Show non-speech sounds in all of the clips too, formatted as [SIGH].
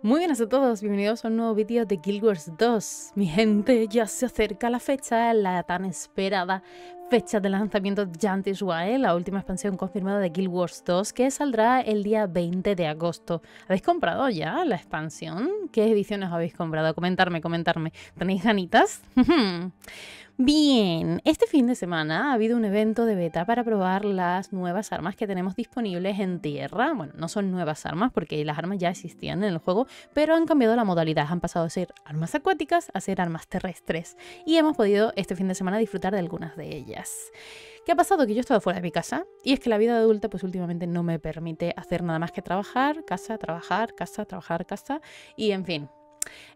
Muy buenas a todos, bienvenidos a un nuevo vídeo de Guild Wars 2. Mi gente, ya se acerca la fecha, la tan esperada fecha de lanzamiento de Jantis Wild, la última expansión confirmada de Guild Wars 2, que saldrá el día 20 de agosto. ¿Habéis comprado ya la expansión? ¿Qué ediciones habéis comprado? Comentarme, comentarme. ¿Tenéis ganitas? [LAUGHS] Hmm. Bien, este fin de semana ha habido un evento de beta para probar las nuevas armas que tenemos disponibles en tierra. Bueno, no son nuevas armas porque las armas ya existían en el juego, pero han cambiado la modalidad. Han pasado de ser armas acuáticas a ser armas terrestres. Y hemos podido este fin de semana disfrutar de algunas de ellas. ¿Qué ha pasado? Que yo he estado fuera de mi casa y es que la vida adulta pues últimamente no me permite hacer nada más que trabajar, casa, trabajar, casa, trabajar, casa y en fin,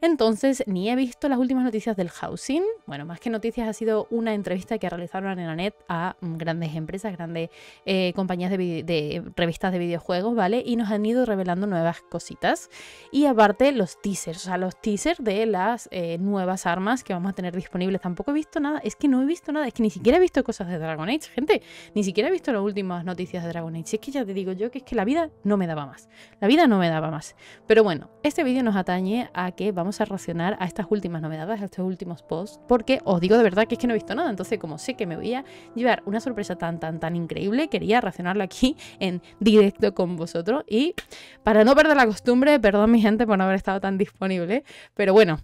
entonces, ni he visto las últimas noticias del housing. Bueno, más que noticias, ha sido una entrevista que realizaron en la net a mm, grandes empresas, grandes eh, compañías de, revistas de videojuegos, ¿vale? Y nos han ido revelando nuevas cositas. Y aparte, los teasers, o sea, los teasers de las eh, nuevas armas que vamos a tener disponibles. Tampoco he visto nada, es que no he visto nada, es que ni siquiera he visto cosas de Dragon Age, gente. Ni siquiera he visto las últimas noticias de Dragon Age. Es que ya te digo yo que es que la vida no me daba más. La vida no me daba más. Pero bueno, este vídeo nos atañe a que vamos a racionar a estas últimas novedades, a estos últimos posts, porque os digo de verdad que es que no he visto nada, entonces como sé que me voy a llevar una sorpresa tan, tan, tan increíble, quería racionarla aquí en directo con vosotros y para no perder la costumbre, perdón mi gente por no haber estado tan disponible, pero bueno,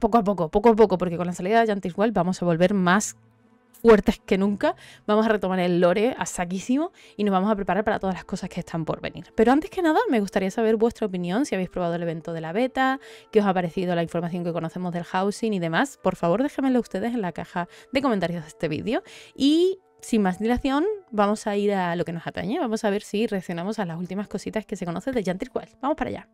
poco a poco, poco a poco, porque con la salida de Jantis World vamos a volver más fuertes que nunca. Vamos a retomar el lore a saquísimo y nos vamos a preparar para todas las cosas que están por venir. Pero antes que nada, me gustaría saber vuestra opinión, si habéis probado el evento de la beta, qué os ha parecido la información que conocemos del housing y demás. Por favor, déjenmelo ustedes en la caja de comentarios de este vídeo. Y sin más dilación, vamos a ir a lo que nos atañe. Vamos a ver si reaccionamos a las últimas cositas que se conocen de Jantir Vamos para allá.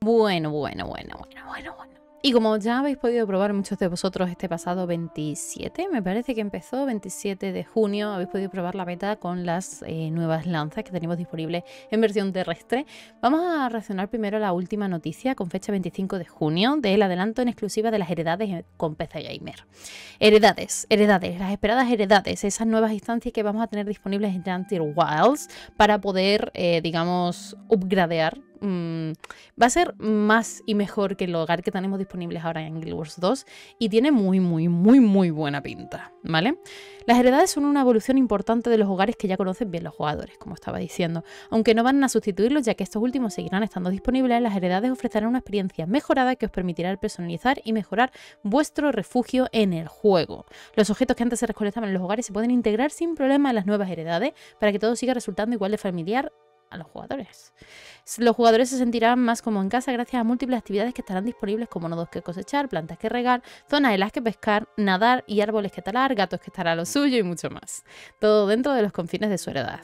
Bueno, bueno, bueno, bueno, bueno, bueno. Y como ya habéis podido probar muchos de vosotros este pasado 27, me parece que empezó 27 de junio, habéis podido probar la beta con las eh, nuevas lanzas que tenemos disponibles en versión terrestre. Vamos a reaccionar primero a la última noticia con fecha 25 de junio del adelanto en exclusiva de las heredades eh, con PC Gamer. Heredades, heredades, las esperadas heredades, esas nuevas instancias que vamos a tener disponibles en Antir Wilds para poder, eh, digamos, upgradear Mm, va a ser más y mejor que el hogar que tenemos disponibles ahora en Guild Wars 2 y tiene muy, muy, muy, muy buena pinta, ¿vale? Las heredades son una evolución importante de los hogares que ya conocen bien los jugadores, como estaba diciendo, aunque no van a sustituirlos ya que estos últimos seguirán estando disponibles, las heredades ofrecerán una experiencia mejorada que os permitirá personalizar y mejorar vuestro refugio en el juego. Los objetos que antes se recolectaban en los hogares se pueden integrar sin problema en las nuevas heredades para que todo siga resultando igual de familiar los jugadores. Los jugadores se sentirán más como en casa gracias a múltiples actividades que estarán disponibles como nodos que cosechar, plantas que regar, zonas en las que pescar, nadar y árboles que talar, gatos que a lo suyo y mucho más. Todo dentro de los confines de su heredad.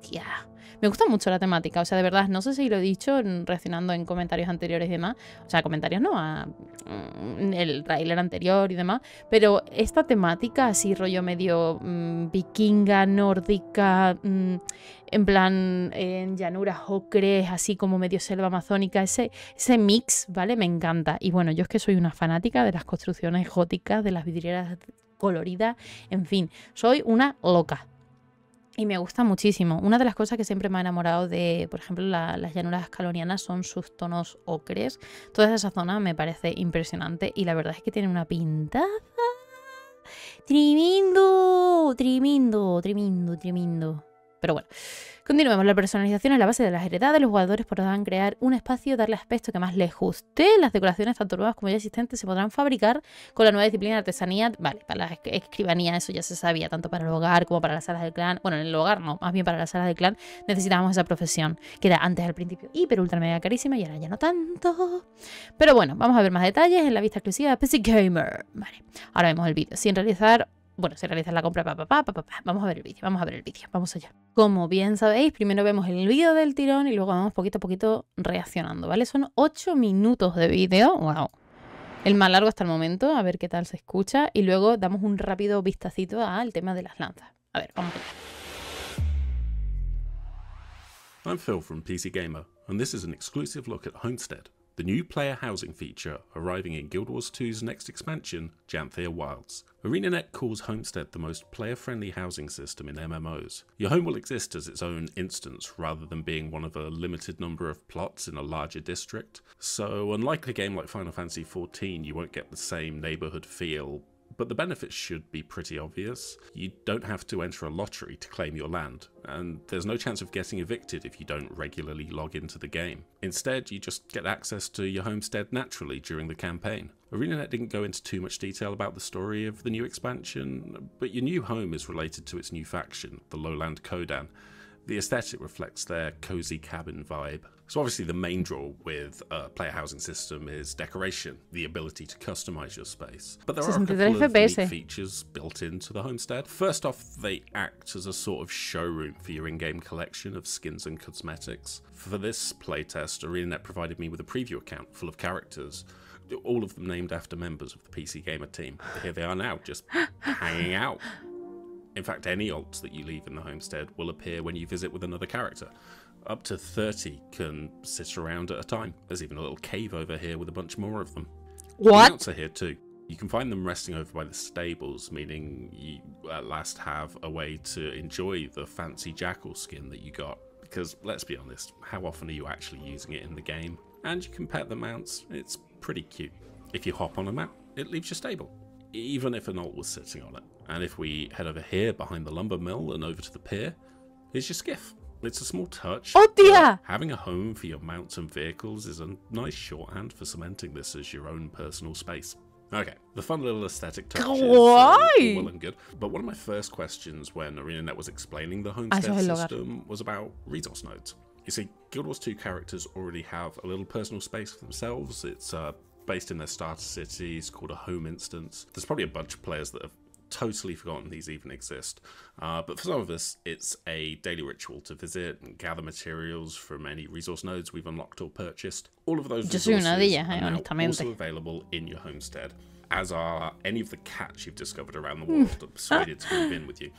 Tía. Me gusta mucho la temática, o sea, de verdad, no sé si lo he dicho reaccionando en comentarios anteriores y demás, o sea, comentarios no, a mm, el trailer anterior y demás, pero esta temática así rollo medio mm, vikinga, nórdica, mm, en plan en llanuras ocres, así como medio selva amazónica, ese, ese mix, ¿vale? Me encanta. Y bueno, yo es que soy una fanática de las construcciones góticas, de las vidrieras coloridas, en fin, soy una loca y me gusta muchísimo. Una de las cosas que siempre me ha enamorado de, por ejemplo, las llanuras calonianas son sus tonos ocres. Toda esa zona me parece impresionante y la verdad es que tiene una pintada. Tremendo, tremendo, tremendo, tremendo. Pero bueno, Continuemos, la personalización es la base de las heredades, los jugadores podrán crear un espacio darle aspecto que más les guste, las decoraciones tanto nuevas como ya existentes se podrán fabricar con la nueva disciplina de artesanía, vale, para la escribanía eso ya se sabía, tanto para el hogar como para las salas del clan, bueno, en el hogar no, más bien para las salas del clan necesitábamos esa profesión, que era antes al principio hiper ultra mega carísima y ahora ya no tanto. Pero bueno, vamos a ver más detalles en la vista exclusiva de PC Gamer. Vale, ahora vemos el vídeo. Sin realizar bueno, se realiza la compra, pa, pa, pa, vamos a ver el vídeo, vamos a ver el vídeo, vamos allá. Como bien sabéis, primero vemos el vídeo del tirón y luego vamos poquito a poquito reaccionando, ¿vale? Son 8 minutos de vídeo, wow. El más largo hasta el momento, a ver qué tal se escucha, y luego damos un rápido vistacito al tema de las lanzas. A ver, vamos Phil PC Gamer, look at Homestead. The new player housing feature, arriving in Guild Wars 2's next expansion, Janthea Wilds. ArenaNet calls Homestead the most player-friendly housing system in MMOs. Your home will exist as its own instance rather than being one of a limited number of plots in a larger district, so unlike a game like Final Fantasy XIV you won't get the same neighbourhood feel but the benefits should be pretty obvious. You don't have to enter a lottery to claim your land, and there's no chance of getting evicted if you don't regularly log into the game. Instead, you just get access to your homestead naturally during the campaign. ArenaNet didn't go into too much detail about the story of the new expansion, but your new home is related to its new faction, the Lowland Kodan, the aesthetic reflects their cozy cabin vibe. So obviously the main draw with a player housing system is decoration, the ability to customize your space. But there are a couple of neat features built into the homestead. First off, they act as a sort of showroom for your in-game collection of skins and cosmetics. For this playtest, ArenaNet provided me with a preview account full of characters all of them named after members of the PC Gamer team. Here they are now, just [GASPS] hanging out. In fact, any alts that you leave in the homestead will appear when you visit with another character. Up to 30 can sit around at a time. There's even a little cave over here with a bunch more of them. What? The alts are here too. You can find them resting over by the stables, meaning you at last have a way to enjoy the fancy jackal skin that you got. Because let's be honest, how often are you actually using it in the game? And you can pet the mounts, it's pretty cute. If you hop on a mount, it leaves your stable even if an alt was sitting on it. And if we head over here behind the lumber mill and over to the pier, here's your skiff. It's a small touch. Oh dear! Uh, having a home for your mounts and vehicles is a nice shorthand for cementing this as your own personal space. Okay, the fun little aesthetic touches. Why? Uh, well and good. But one of my first questions when ArenaNet was explaining the homestead system was about resource nodes. You see, Guild Wars 2 characters already have a little personal space for themselves. It's a uh, based in their starter cities, called a home instance. There's probably a bunch of players that have totally forgotten these even exist. Uh, but for some of us, it's a daily ritual to visit and gather materials from any resource nodes we've unlocked or purchased. All of those resources are also available in your homestead, as are any of the cats you've discovered around the world that persuaded to move in with you.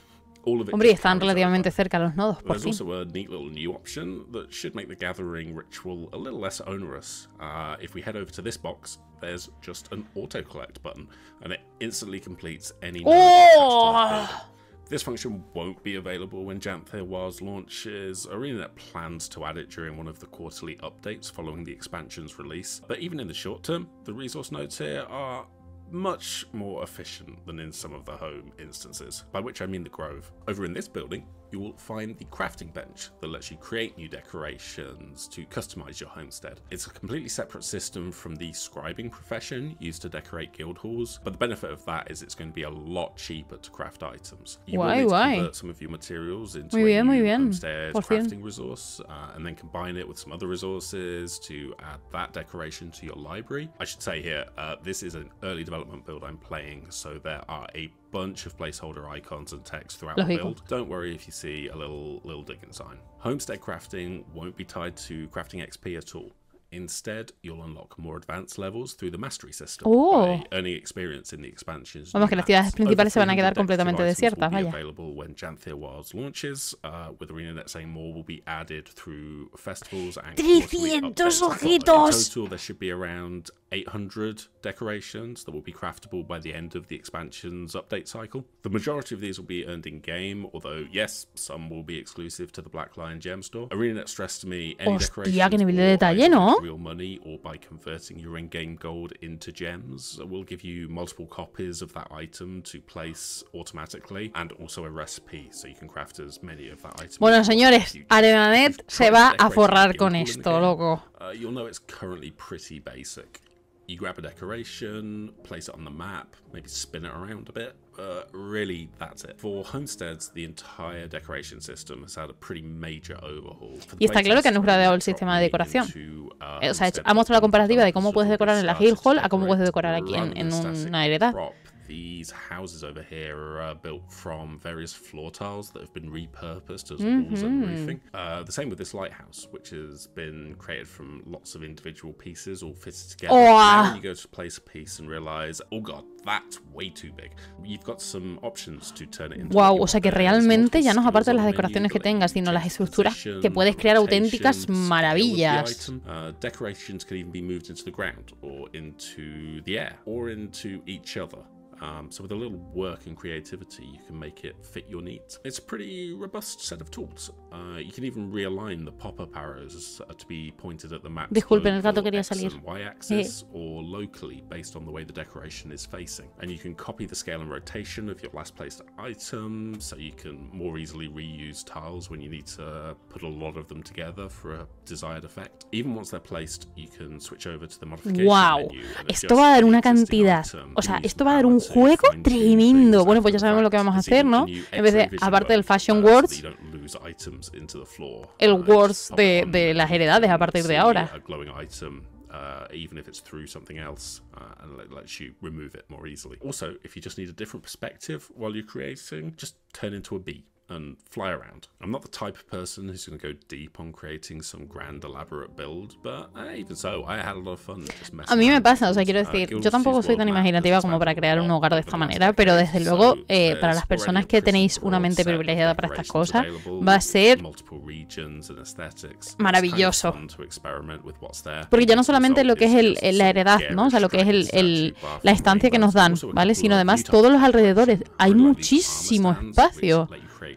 Hombre, están relativamente cerca los nodos, por fin. also a neat little new option that should make the gathering ritual a little less onerous. Uh, if we head over to this box, there's just an auto-collect button, and it instantly completes any oh! This function won't be available when Janthir Wars launches. ArenaNet plans to add it during one of the quarterly updates following the expansion's release. But even in the short term, the resource nodes here are much more efficient than in some of the home instances, by which I mean the Grove. Over in this building, you will find the crafting bench that lets you create new decorations to customize your homestead. It's a completely separate system from the scribing profession used to decorate guild halls, but the benefit of that is it's going to be a lot cheaper to craft items. You why, will need why? to convert some of your materials into muy bien, new homestead crafting resource uh, and then combine it with some other resources to add that decoration to your library. I should say here, uh, this is an early development build I'm playing, so there are a bunch of placeholder icons and text throughout Logical. the build. Don't worry if you see a little little digging sign. Homestead crafting won't be tied to crafting XP at all. Instead, you'll unlock more advanced levels through the mastery system. Oh. Earning experience in the expansions. Vamos, que las ciudades principales se van a quedar completamente desiertas, vaya. Available when Janthir Wilds launches, uh, with ArenaNet saying more will be added through festivals and 300 ojitos. In total, there should be around 800 decorations that will be craftable by the end of the expansion's update cycle. The majority of these will be earned in game, although yes, some will be exclusive to the Black Lion Gem Store. ArenaNet stressed to me any Hostia, decorations. Que nivel de detalle, ¿no? real money or by converting your in-game gold into gems. We'll give you multiple copies of that item to place automatically and also a recipe so you can craft as many of that item. Bueno, señores, Arenanet se va a forrar con esto, loco. Uh, you'll know it's currently pretty basic. You grab a decoration, place it on the map, maybe spin it around a bit, really entire Y está claro que han mejorado el sistema de decoración. Uh, eh, o sea, ha mostrado la comparativa de cómo puedes decorar en la Hill Hall a cómo puedes decorar aquí en, en una heredad. these houses over here are uh, built from various floor tiles that have been repurposed as mm-hmm. walls and mm-hmm. roofing. Uh, the same with this lighthouse, which has been created from lots of individual pieces all fitted together. Oh. Now you go to place a piece and realize, oh god, that's way too big. You've got some options to turn it into wow, o sea que realmente ya no es aparte de las decoraciones que tengas, sino las estructuras que puedes crear auténticas maravillas. Uh, decorations can even be moved into the ground or into the air or into each other. Um, so with a little work and creativity, you can make it fit your needs. It's a pretty robust set of tools. Uh, you can even realign the pop-up arrows uh, to be pointed at the map. Disculpen, quería salir. Y-axis eh. or locally based on the way the decoration is facing. And you can copy the scale and rotation of your last placed item, so you can more easily reuse tiles when you need to put a lot of them together for a desired effect. Even once they're placed, you can switch over to the modification wow. Menu Wow! esto va a dar una cantidad. o sea, esto va a dar un juego tremendo. Bueno, pues ya sabemos lo que vamos a hacer, ¿no? En vez de, aparte del Fashion uh, Wars, el uh, Wars de, de las heredades a partir de ahora. Uh, even if it's through something else, uh, and it lets you remove it more easily. Also, if you just need a different perspective while you're creating, just turn into a bee a mí me pasa, o sea, quiero decir, yo tampoco soy tan imaginativa como para crear un hogar de esta manera, pero desde luego, eh, para las personas que tenéis una mente privilegiada para estas cosas, va a ser maravilloso. Porque ya no solamente lo que es la heredad, ¿no? O sea, lo que es la estancia que nos dan, ¿vale? Sino además todos los alrededores. Hay muchísimo espacio.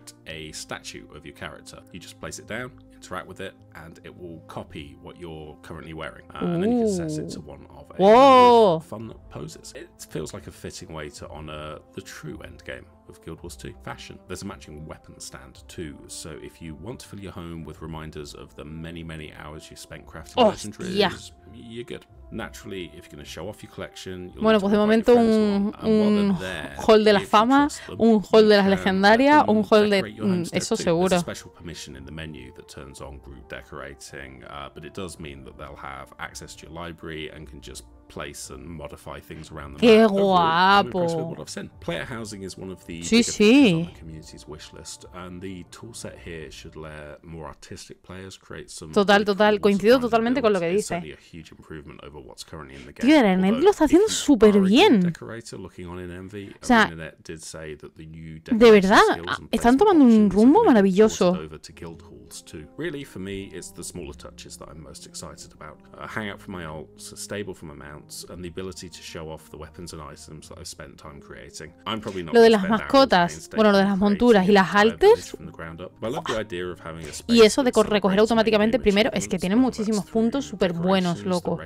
create a statue of your character. You just place it down, interact with it, and it will copy what you're currently wearing. Uh, and then you can set it to one of a Whoa. fun poses. It feels like a fitting way to honor the true end game of Guild Wars 2. Fashion. There's a matching weapon stand too, so if you want to fill your home with reminders of the many, many hours you spent crafting oh, legendaries, yeah. you're good. Naturally, if you're going to show off your collection, bueno, pues de momento un, un there, hall de la fama, un hall de las legendarias, un hall de eso seguro. a special permission in the menu that turns on group decorating, uh, but it does mean that they'll have access to your library and can just place and modify things around the Qué guapo. what I've seen. Player housing is one of the, sí, on the community's wish list, and the toolset here should let more artistic players create some. Total, total, coincido totalmente builds. con lo que dice. Tío, el Envy lo está haciendo súper bien. O sea, de verdad, están tomando un rumbo maravilloso. Really, for me, it's the smaller touches that I'm most excited about. A hangout for my alts, a stable for my mount chance and the ability to show off the weapons and items that I've spent time creating. I'm probably not. Lo de las mascotas, bueno, lo de las monturas y las halters. Y eso de recoger automáticamente primero es que tiene muchísimos puntos súper buenos, loco.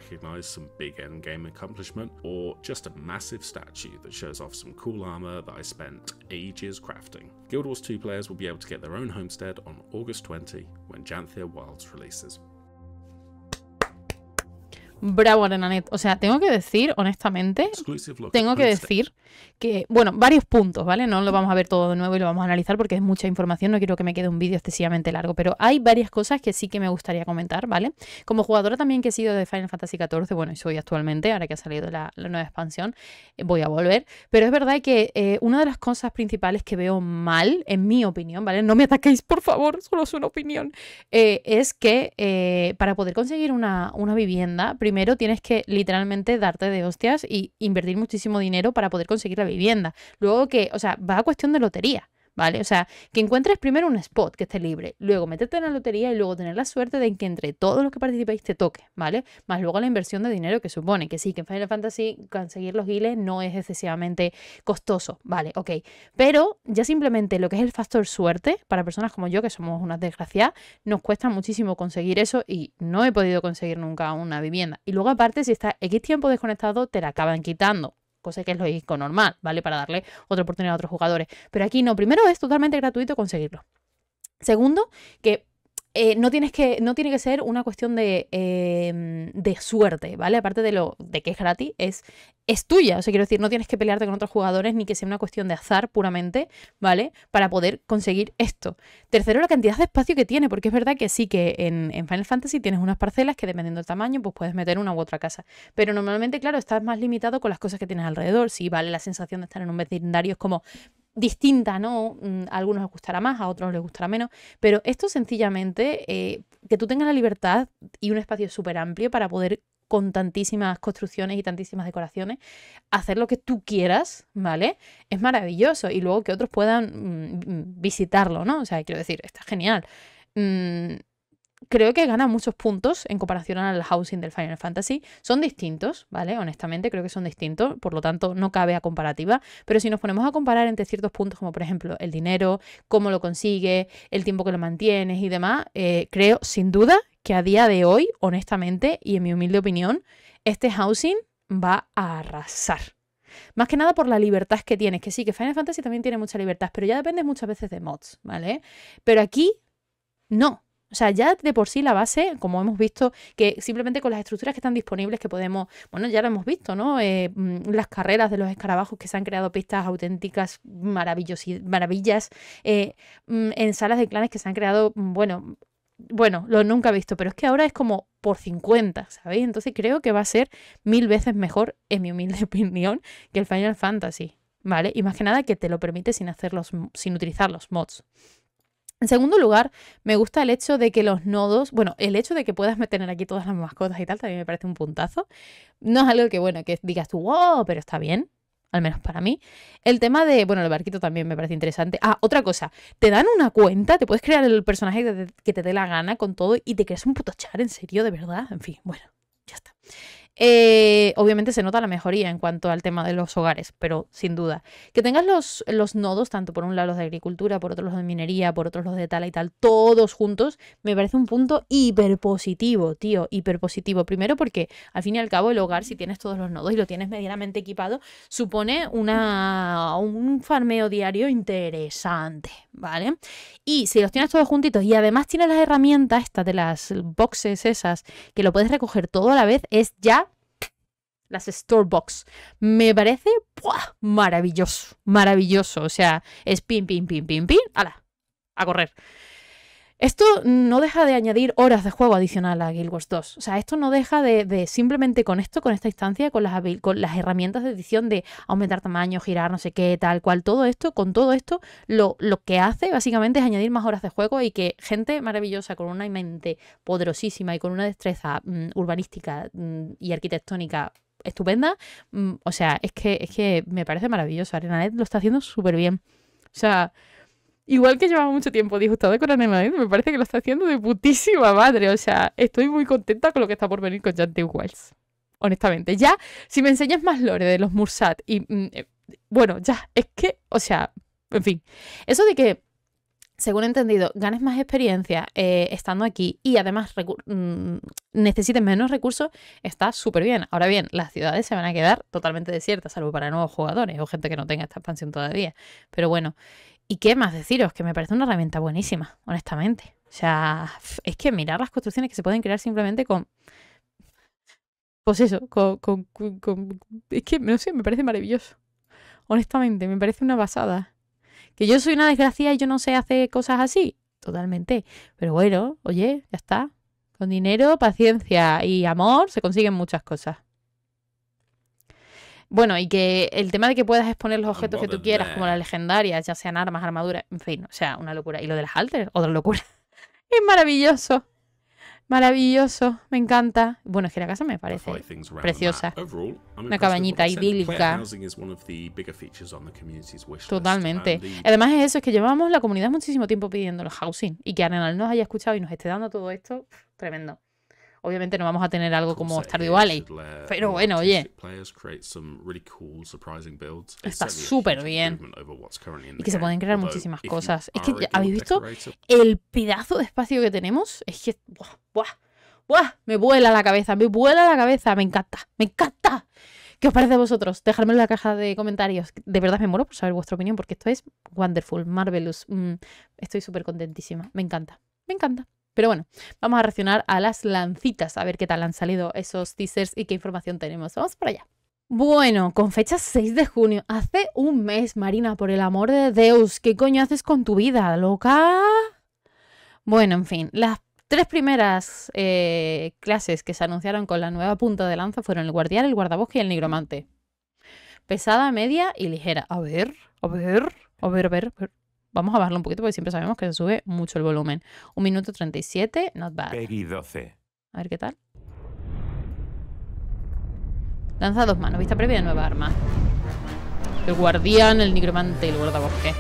some some big end game accomplishment or just a massive statue that that shows off cool armor I spent ages crafting. Guild Wars 2 players will be able to get their own homestead on August 20 when Janthia Wilds releases. Bravo, Arenanet. O sea, tengo que decir, honestamente, tengo que decir que, bueno, varios puntos, ¿vale? No lo vamos a ver todo de nuevo y lo vamos a analizar porque es mucha información, no quiero que me quede un vídeo excesivamente largo, pero hay varias cosas que sí que me gustaría comentar, ¿vale? Como jugadora también que he sido de Final Fantasy XIV, bueno, y soy actualmente, ahora que ha salido la, nueva expansión, eh, voy a volver, pero es verdad que eh, una de las cosas principales que veo mal, en mi opinión, ¿vale? No me ataquéis, por favor, solo es una opinión, eh, es que para poder conseguir una, una vivienda, primero tienes que literalmente darte de hostias y invertir muchísimo dinero para poder conseguir la vivienda. Luego que, o sea, va a cuestión de lotería. ¿vale? O sea, que encuentres primero un spot que esté libre, luego meterte en la lotería y luego tener la suerte de que entre todos los que participéis te toque, ¿vale? Más luego la inversión de dinero que supone, que sí, que en Final Fantasy conseguir los giles no es excesivamente costoso, ¿vale? Ok, pero ya simplemente lo que es el factor suerte, para personas como yo, que somos unas desgraciadas, nos cuesta muchísimo conseguir eso y no he podido conseguir nunca una vivienda. Y luego aparte, si está X tiempo desconectado, te la acaban quitando cosa que es lo normal, ¿vale? Para darle otra oportunidad a otros jugadores. Pero aquí no, primero es totalmente gratuito conseguirlo. Segundo, que eh, no, tienes que, no tiene que ser una cuestión de, em, de suerte, ¿vale? Aparte de, lo, de que es gratis, es es tuya. O sea, quiero decir, no tienes que pelearte con otros jugadores ni que sea una cuestión de azar puramente, ¿vale? Para poder conseguir esto. Tercero, la cantidad de espacio que tiene, porque es verdad que sí que en, Final Fantasy tienes unas parcelas que dependiendo del tamaño, pues puedes meter una u otra casa. Pero normalmente, claro, estás más limitado con las cosas que tienes alrededor. si vale, la sensación de estar en un vecindario es como distinta, ¿no? Mm, a algunos les gustará más, a otros les gustará menos, pero esto sencillamente, eh, que tú tengas la libertad y un espacio súper amplio para poder con tantísimas construcciones y tantísimas decoraciones, hacer lo que tú quieras, ¿vale? Es maravilloso y luego que otros puedan mm, visitarlo, ¿no? O sea, quiero decir, está genial. Mm, creo que gana muchos puntos en comparación al housing del Final Fantasy. Son distintos, ¿vale? Honestamente, creo que son distintos, por lo tanto, no cabe a comparativa. Pero si nos ponemos a comparar entre ciertos puntos, como por ejemplo el dinero, cómo lo consigues, el tiempo que lo mantienes y demás, eh, creo sin duda que a día de hoy, honestamente y en mi humilde opinión, este housing va a arrasar. Más que nada por la libertad que tienes, que sí, que Final Fantasy también tiene mucha libertad, pero ya depende muchas veces de mods, ¿vale? Pero aquí no, o sea, ya de por sí la base, como hemos visto, que simplemente con las estructuras que están disponibles que podemos, bueno, ya lo hemos visto, ¿no? Eh, mm, las carreras de los escarabajos que se han creado pistas auténticas, maravillas, eh, mm, en salas de clanes que se han creado, mm, bueno, bueno, lo nunca he visto, pero es que ahora es como por 50, ¿sabéis? Entonces creo que va a ser mil veces mejor, en mi humilde [LAUGHS] opinión, que el Final Fantasy, ¿vale? Y más que nada que te lo permite sin hacerlos, sin utilizar los mods. En segundo lugar, me gusta el hecho de que los nodos, bueno, el hecho de que puedas tener aquí todas las mascotas y tal, también me parece un puntazo. No es algo que, bueno, que digas tú, wow, pero está bien, al menos para mí. El tema de, bueno, el barquito también me parece interesante. Ah, otra cosa, te dan una cuenta, te puedes crear el personaje que te, dé la gana con todo y te creas un puto char, en serio, de verdad. En fin, bueno, ya está. Eh, obviamente se nota la mejoría en cuanto al tema de los hogares, pero sin duda. Que tengas los, los nodos, tanto por un lado los de agricultura, por otro los de minería, por otros los de tala y tal, todos juntos, me parece un punto hiper positivo, tío, hiper positivo. Primero porque al fin y al cabo el hogar, si tienes todos los nodos y lo tienes medianamente equipado, supone una, un farmeo diario interesante, ¿vale? Y si los tienes todos juntitos y además tienes las herramientas, estas de las boxes esas, que lo puedes recoger todo a la vez, es ya las Storebox. Me parece maravilloso, maravilloso. O sea, es pin, pin, pin, pim pim. ala, a correr. Esto no deja de añadir horas de juego adicional a Guild Wars 2. O sea, esto no deja de, simplemente con esto, con esta instancia, con las, con las, herramientas de edición de aumentar tamaño, girar, no sé qué, tal cual, todo esto, con todo esto, lo, lo que hace básicamente es añadir más horas de juego y que gente maravillosa, con una mente poderosísima y con una destreza mm, urbanística mm, y arquitectónica estupenda. Mm, o sea, es que, es que me parece maravilloso. Arenanet lo está haciendo súper bien. O sea, igual que llevaba mucho tiempo disgustado con Arenanet, me parece que lo está haciendo de putísima madre. O sea, estoy muy contenta con lo que está por venir con Jante Wells. Honestamente, ya, si me enseñas más lore de los Mursat y. Mm, eh, bueno, ya, es que, o sea, en fin. Eso de que según he entendido, ganes más experiencia eh, estando aquí y además mm, necesites menos recursos, está súper bien. Ahora bien, las ciudades se van a quedar totalmente desiertas, salvo para nuevos jugadores o gente que no tenga esta expansión todavía. Pero bueno, ¿y qué más deciros? Que me parece una herramienta buenísima, honestamente. O sea, es que mirar las construcciones que se pueden crear simplemente con... Pues eso, con, con, con... Es que, no sé, me parece maravilloso. Honestamente, me parece una basada. Que yo soy una desgracia y yo no sé hacer cosas así. Totalmente. Pero bueno, oye, ya está. Con dinero, paciencia y amor se consiguen muchas cosas. Bueno, y que el tema de que puedas exponer los objetos que tú quieras, como las legendarias, ya sean armas, armaduras, en fin, o sea, una locura. Y lo de las alters, otra locura. [LAUGHS] es maravilloso. Maravilloso, me encanta. Bueno, es que la casa me parece preciosa. Una cabañita idílica. Totalmente. Además es eso, es que llevamos la comunidad muchísimo tiempo pidiendo el housing y que Arenal nos haya escuchado y nos esté dando todo esto, tremendo obviamente no vamos a tener algo como Stardew Valley. Pero bueno, oye. Está súper bien. Y que se pueden crear muchísimas cosas. Es que, ¿habéis visto el pedazo de espacio que tenemos? Es que... me vuela la cabeza, me vuela la cabeza, me encanta, me encanta. ¿Qué os parece a vosotros? Dejadme en la caja de comentarios. De verdad me muero por saber vuestra opinión porque esto es wonderful, marvelous. Mm, estoy súper contentísima. Me encanta, me encanta. Pero bueno, vamos a reaccionar a las lancitas, a ver qué tal han salido esos teasers y qué información tenemos. Vamos para allá. Bueno, con fecha 6 de junio, hace un mes, Marina, por el amor de Dios, ¿qué coño haces con tu vida, loca? Bueno, en fin, las tres primeras eh, clases que se anunciaron con la nueva punta de lanza fueron el guardián, el guardabosque y el nigromante. Pesada, media y ligera. A ver, a ver, a ver, a ver. A ver. Vamos a bajarlo un poquito porque siempre sabemos que se sube mucho el volumen. Un minuto 37, not bad. 12. A ver qué tal. Lanza dos manos, vista previa de nueva arma. El guardián, el nigromante y el guardabosque.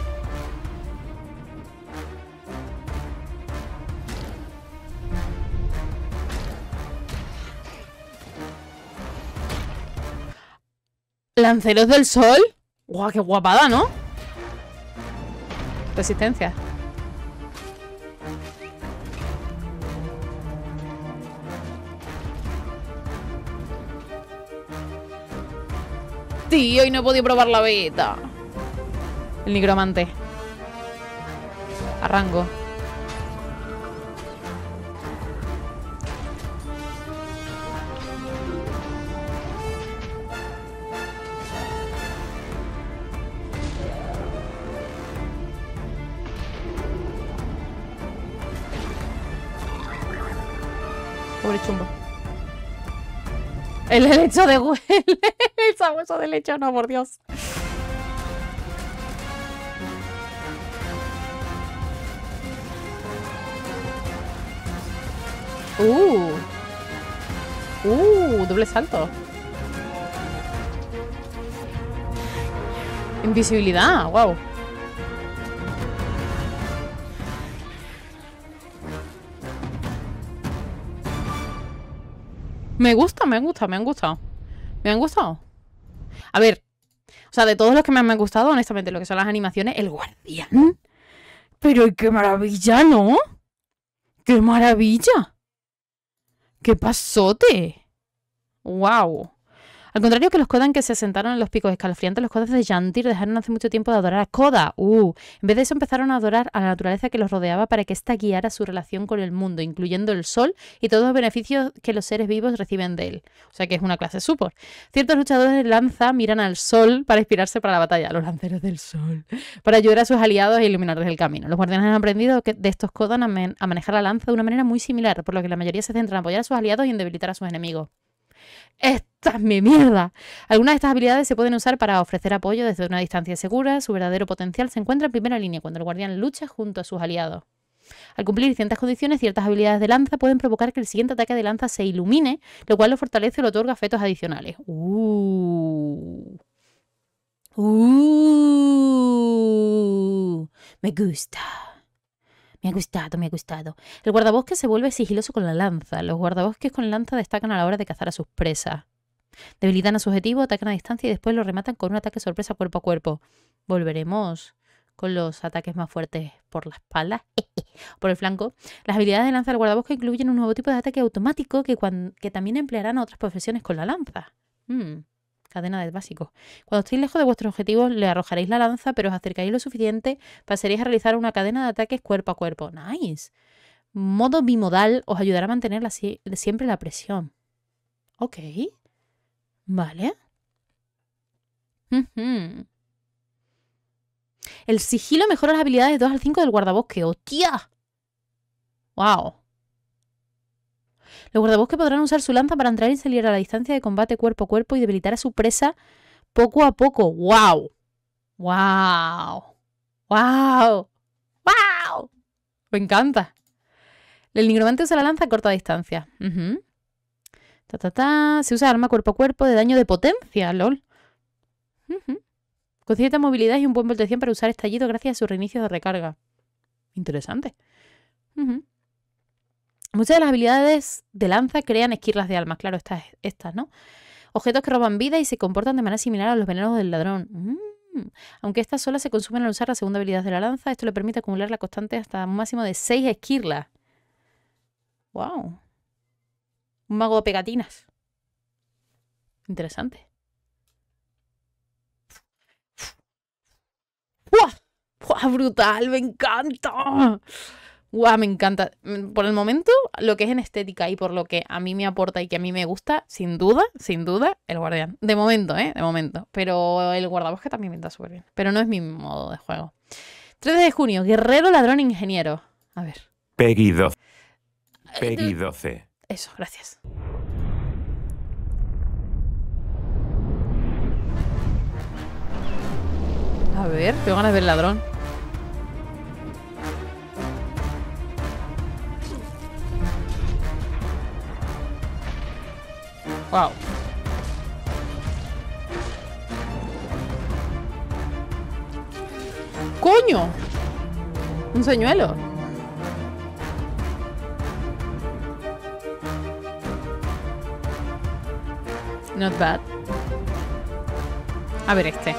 Lanceros del sol. Guau, qué guapada, ¿no? resistencia. Tío, hoy no he podido probar la beta. El nigromante. Arranco. El helecho de hueso. [LAUGHS] El sabueso de leche, no, por Dios. Uh. Uh, doble salto. Invisibilidad, wow. Me gusta, me gusta, me han gustado. Me han gustado. A ver, o sea, de todos los que me han gustado, honestamente, lo que son las animaciones, el guardián. ¿Mm? Pero qué maravilla, ¿no? ¡Qué maravilla! ¡Qué pasote! ¡Wow! Al contrario que los Kodan que se sentaron en los picos escalofriantes, los Kodas de Yantir dejaron hace mucho tiempo de adorar a Koda. Uh, en vez de eso empezaron a adorar a la naturaleza que los rodeaba para que ésta guiara su relación con el mundo, incluyendo el sol y todos los beneficios que los seres vivos reciben de él. O sea que es una clase súper. Ciertos luchadores de lanza miran al sol para inspirarse para la batalla, los lanceros del sol, para ayudar a sus aliados e iluminarles el camino. Los guardianes han aprendido que de estos Kodan a, a manejar la lanza de una manera muy similar, por lo que la mayoría se centra en apoyar a sus aliados y en debilitar a sus enemigos esta mi mierda. Algunas de estas habilidades se pueden usar para ofrecer apoyo desde una distancia segura. Su verdadero potencial se encuentra en primera línea cuando el guardián lucha junto a sus aliados. Al cumplir ciertas condiciones, ciertas habilidades de lanza pueden provocar que el siguiente ataque de lanza se ilumine, lo cual lo fortalece y le otorga efectos adicionales. Uh. uh. Me gusta. Me ha gustado, me ha gustado. El guardabosque se vuelve sigiloso con la lanza. Los guardabosques con lanza destacan a la hora de cazar a sus presas. Debilitan a su objetivo, atacan a distancia y después lo rematan con un ataque sorpresa cuerpo a cuerpo. Volveremos con los ataques más fuertes por la espalda, por el flanco. Las habilidades de lanza del guardabosque incluyen un nuevo tipo de ataque automático que, también emplearán otras profesiones con la lanza. Hmm cadena de básicos. Cuando estéis lejos de vuestros objetivos, le arrojaréis la lanza, pero os acercaréis lo suficiente, pasaréis a realizar una cadena de ataques cuerpo a cuerpo. Nice. Modo bimodal os ayudará a mantener siempre la presión. Ok. Vale. El sigilo mejora las habilidades 2 al 5 del guardabosque. ¡Hostia! ¡Wow! Los guardabosques podrán usar su lanza para entrar y salir a la distancia de combate cuerpo a cuerpo y debilitar a su presa poco a poco. ¡Wow! ¡Wow! ¡Wow! ¡Wow! Me encanta. El nigromante usa la lanza a corta distancia. ta, ta, ta. Se usa arma cuerpo a cuerpo de daño de potencia, lol. Con cierta movilidad y un buen voltación para usar estallido gracias a su reinicio de recarga. Interesante. Muchas de las habilidades de lanza crean esquirlas de alma. claro, estas, ¿no? Objetos que roban vida y se comportan de manera similar a los venenos del ladrón. Mm. Aunque estas solas se consumen al usar la segunda habilidad de la lanza, esto le permite acumular la constante hasta un máximo de 6 esquirlas. ¡Wow! Un mago de pegatinas. Interesante. ¡Buah! ¡Buah! ¡Brutal! ¡Me encanta! guau, me encanta. Mm, por el momento, lo que es en estética y por lo que a mí me aporta y que a mí me gusta, sin duda, sin duda, el guardián. De momento, ¿eh? De momento. Pero el guardabosque también me está súper bien. Pero no es mi modo de juego. 3 de junio, guerrero, ladrón, ingeniero. A ver. Peggy 12. 12. Eh, Eso, gracias. A ver, tengo ganas de ver ladrón. Wow. ¡Coño! Un señuelo. Not bad. A ver este.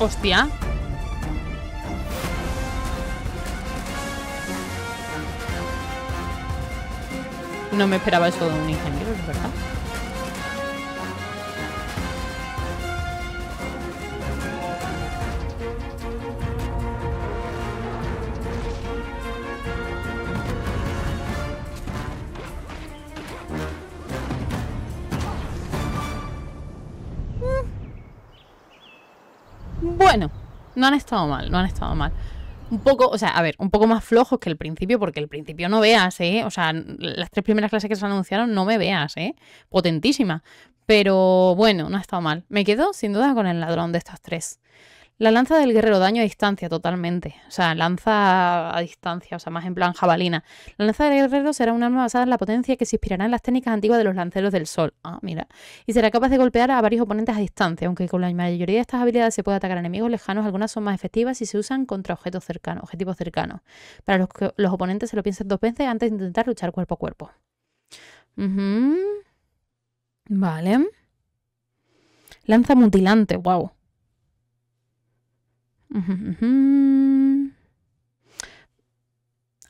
Hostia. No me esperaba eso de un ingeniero, es ¿verdad? no han estado mal, no han estado mal. Un poco, o sea, a ver, un poco más flojos que el principio, porque el principio no veas, ¿eh? O sea, las tres primeras clases que se anunciaron no me veas, ¿eh? Potentísima. Pero bueno, no ha estado mal. Me quedo sin duda con el ladrón de estas tres. La lanza del guerrero, daño a distancia totalmente. O sea, lanza a distancia, o sea, más en plan jabalina. La lanza del guerrero será un arma basada en la potencia que se inspirará en las técnicas antiguas de los lanceros del sol. Ah, mira. Y será capaz de golpear a varios oponentes a distancia, aunque con la mayoría de estas habilidades se puede atacar a enemigos lejanos, algunas son más efectivas y se usan contra objetos cercanos, objetivos cercanos. Para los que los oponentes se lo piensen dos veces antes de intentar luchar cuerpo a cuerpo. Mhm. Vale. Lanza mutilante, wow.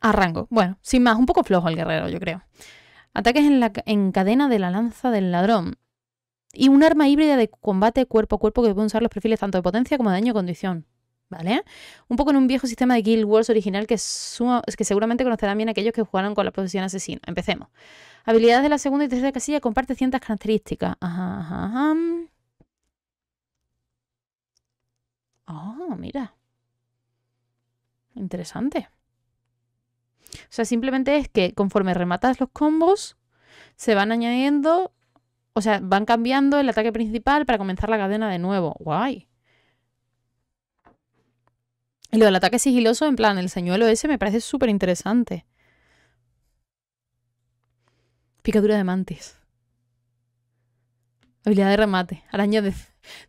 Arrango. Bueno, sin más, un poco flojo el guerrero, yo creo. Ataques en, la, en cadena de la lanza del ladrón. Y un arma híbrida de combate cuerpo a cuerpo que puede usar los perfiles tanto de potencia como de daño y condición. ¿Vale? Un poco en un viejo sistema de Guild Wars original que, que seguramente conocerán bien aquellos que jugaron con la profesión asesina. Empecemos. Habilidades de la segunda y tercera casilla comparte ciertas características. Ajá, ajá, ajá. Oh, mira. Interesante. O sea, simplemente es que conforme rematas los combos, se van añadiendo, o sea, van cambiando el ataque principal para comenzar la cadena de nuevo. Guay. Y lo del ataque sigiloso, en plan, el señuelo ese me parece súper interesante. Picadura de mantis. Habilidad de remate. Araña de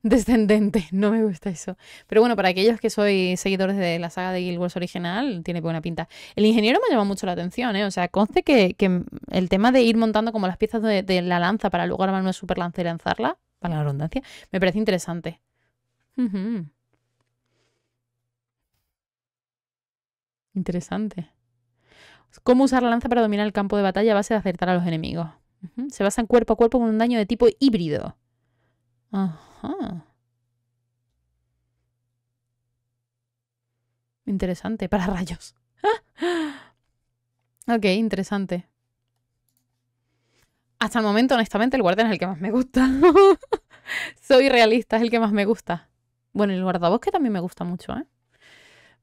descendente, [LAUGHS] no me gusta eso. Pero bueno, para aquellos que soy seguidores de la saga de Guild Wars original, tiene buena pinta. El ingeniero me llama mucho la atención, ¿eh? O sea, conste que, el tema de ir montando como las piezas de, la lanza para luego armar una super lanza y lanzarla, para la redundancia, me parece interesante. Interesante. ¿Cómo usar la lanza para dominar el campo de batalla a base de acertar a los enemigos? Se basa en cuerpo a cuerpo con un daño de tipo híbrido. Ah. Interesante, para rayos. [LAUGHS] ok, interesante. Hasta el momento, honestamente, el guardián es el que más me gusta. [LAUGHS] Soy realista, es el que más me gusta. Bueno, el guardabosque también me gusta mucho, ¿eh?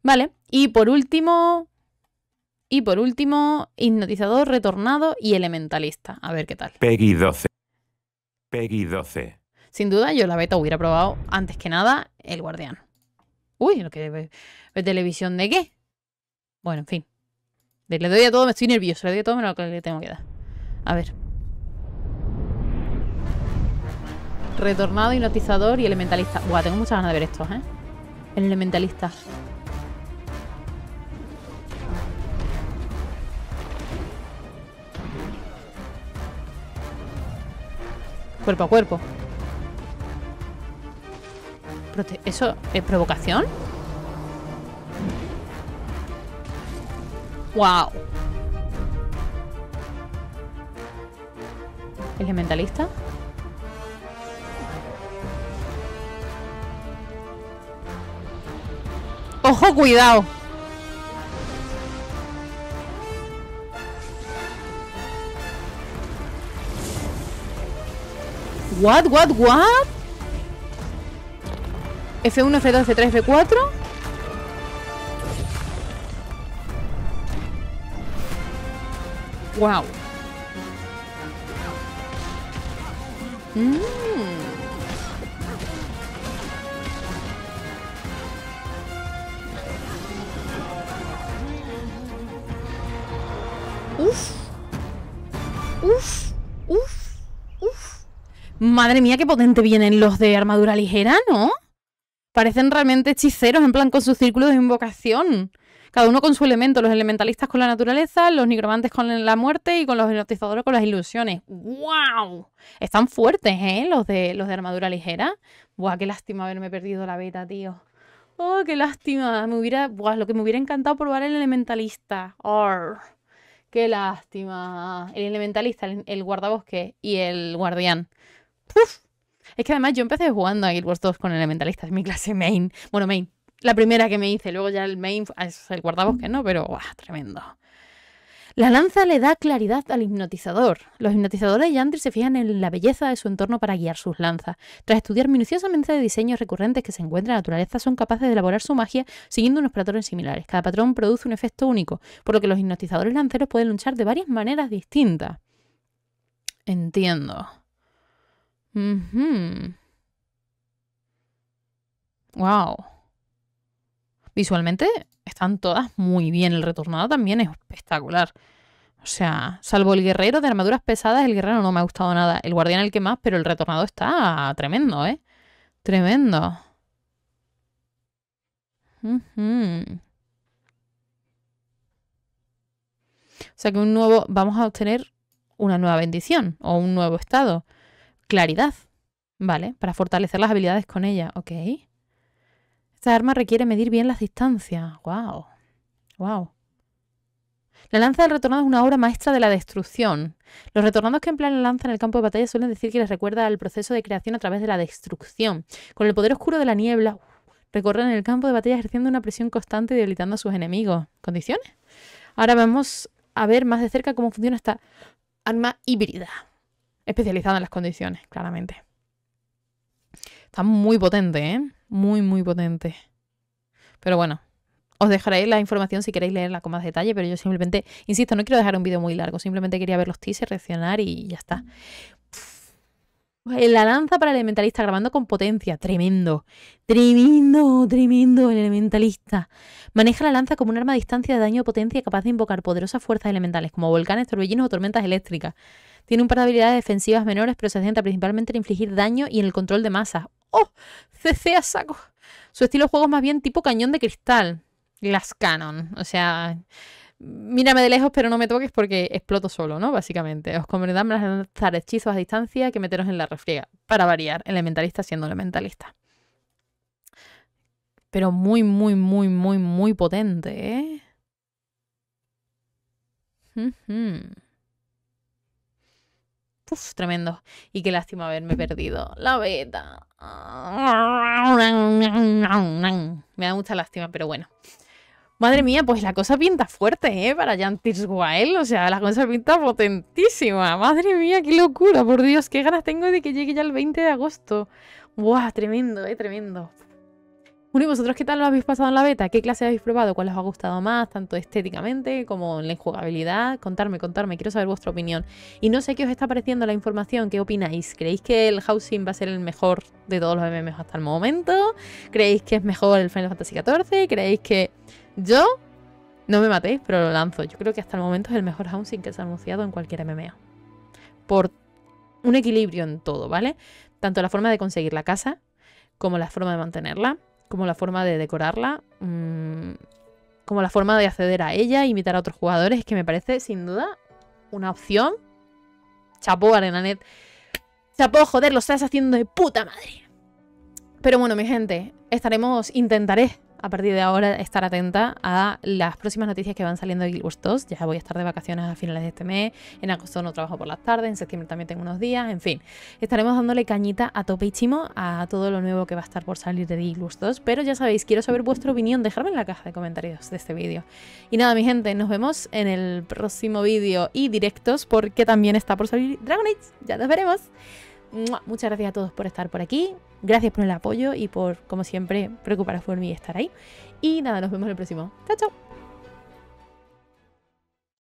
Vale, y por último... Y por último, hipnotizador, retornado y elementalista. A ver qué tal. Peggy 12. Peggy 12. Sin duda, yo la beta hubiera probado antes que nada el guardián. Uy, lo que... ¿Televisión de qué? Bueno, en fin. Le doy a todo, me estoy nervioso. Le doy a todo me lo que tengo que dar. A ver. Retornado, hipnotizador y elementalista. Buah, tengo muchas ganas de ver esto, ¿eh? El elementalista. Cuerpo a cuerpo. ¿Eso es provocación? ¡Wow! ¿Elementalista? ¡Ojo, cuidado! What, what, what? F1, F2, F3, F4. Wow. Uf. Uf. Uf. Uf. Madre mía, qué potente vienen los de armadura ligera, ¿no? parecen realmente hechiceros, en plan con su círculo de invocación. Cada uno con su elemento, los elementalistas con la naturaleza, los nigromantes con la muerte y con los hipnotizadores con las ilusiones. ¡Wow! Están fuertes, ¿eh? Los de, los de armadura ligera. Buah, qué lástima haberme perdido la beta, tío. Oh, qué lástima. Me hubiera. lo que me hubiera encantado probar el elementalista. or qué lástima. El elementalista, el, el guardabosque y el guardián. ¡Puf! Es que además yo empecé jugando a Guild Wars 2 con elementalistas, mi clase main. Bueno, main. La primera que me hice, luego ya el main ah, es el guardabosque, ¿no? Pero, Tremendo. La lanza le da claridad al hipnotizador. Los hipnotizadores y Yandri se fijan en la belleza de su entorno para guiar sus lanzas. Tras estudiar minuciosamente de diseños recurrentes que se encuentran en la naturaleza, son capaces de elaborar su magia siguiendo unos patrones similares. Cada patrón produce un efecto único, por lo que los hipnotizadores lanceros pueden luchar de varias maneras distintas. Entiendo. Wow. Visualmente están todas muy bien. El retornado también es espectacular. O sea, salvo el guerrero de armaduras pesadas, el guerrero no me ha gustado nada. El guardián el que más, pero el retornado está tremendo, ¿eh? Tremendo. O sea que un nuevo. Vamos a obtener una nueva bendición o un nuevo estado claridad, ¿vale? Para fortalecer las habilidades con ella, ok. Esta arma requiere medir bien las distancias, wow, wow. La lanza del retornado es una obra maestra de la destrucción. Los retornados que emplean la lanza en el campo de batalla suelen decir que les recuerda al proceso de creación a través de la destrucción. Con el poder oscuro de la niebla, recorren el campo de batalla ejerciendo una presión constante y debilitando a sus enemigos. ¿Condiciones? Ahora vamos a ver más de cerca cómo funciona esta arma híbrida especializado en las condiciones, claramente. Está muy potente, ¿eh? Muy, muy potente. Pero bueno, os dejaré la información si queréis leerla con más detalle, pero yo simplemente, insisto, no quiero dejar un vídeo muy largo, simplemente quería ver los teasers, reaccionar y ya está. La lanza para el elementalista grabando con potencia, tremendo, tremendo, tremendo el elementalista. Maneja la lanza como un arma a distancia de daño o potencia capaz de invocar poderosas fuerzas elementales como volcanes, torbellinos o tormentas eléctricas. Tiene un par de habilidades defensivas menores, pero se centra principalmente en infligir daño y en el control de masa. ¡Oh! [LAUGHS] CC a saco. Su estilo de juego es más bien tipo cañón de cristal. Glass Cannon. O sea, mírame de lejos, pero no me toques porque exploto solo, ¿no? Básicamente. Os convendrán más lanzar hechizos a distancia que meteros en la refriega. Para variar, elementalista siendo elementalista. Pero muy, muy, muy, muy, muy potente, ¿eh? tremendo. Y qué lástima haberme perdido. La beta. Me da mucha lástima, pero bueno. Madre mía, pues la cosa pinta fuerte, ¿eh? Para Jan O sea, la cosa pinta potentísima. Madre mía, qué locura. Por Dios, qué ganas tengo de que llegue ya el 20 de agosto. ¡Buah! Tremendo, ¿eh? Tremendo vosotros qué tal lo habéis pasado en la beta? ¿Qué clase habéis probado? ¿Cuál os ha gustado más, tanto estéticamente como en la jugabilidad Contarme, contarme, quiero saber vuestra opinión. Y no sé qué os está pareciendo la información, ¿qué opináis? ¿Creéis que el housing va a ser el mejor de todos los MMOs hasta el momento? ¿Creéis que es mejor el Final Fantasy XIV? ¿Creéis que yo? No me matéis, pero lo lanzo. Yo creo que hasta el momento es el mejor housing que se ha anunciado en cualquier MMO. Por un equilibrio en todo, ¿vale? Tanto la forma de conseguir la casa, como la forma de mantenerla, como la forma de decorarla, mm, como la forma de acceder a ella, imitar a otros jugadores, que me parece sin duda una opción. chapo Arenanet. chapo joder, lo estás haciendo de puta madre. Pero bueno, mi gente, estaremos, intentaré a partir de ahora estar atenta a las próximas noticias que van saliendo de Guild 2. Ya voy a estar de vacaciones a finales de este mes, en agosto no trabajo por las tardes, en septiembre también tengo unos días, en fin. Estaremos dándole cañita a tope a todo lo nuevo que va a estar por salir de Guild 2, pero ya sabéis, quiero saber vuestra opinión, dejadme en la caja de comentarios de este vídeo. Y nada, mi gente, nos vemos en el próximo vídeo y directos porque también está por salir Dragon ya nos veremos. Muchas gracias a todos por estar por aquí. Gracias por el apoyo y por, como siempre, preocuparos por mí y estar ahí. Y nada, nos vemos en el próximo. Chao, chao.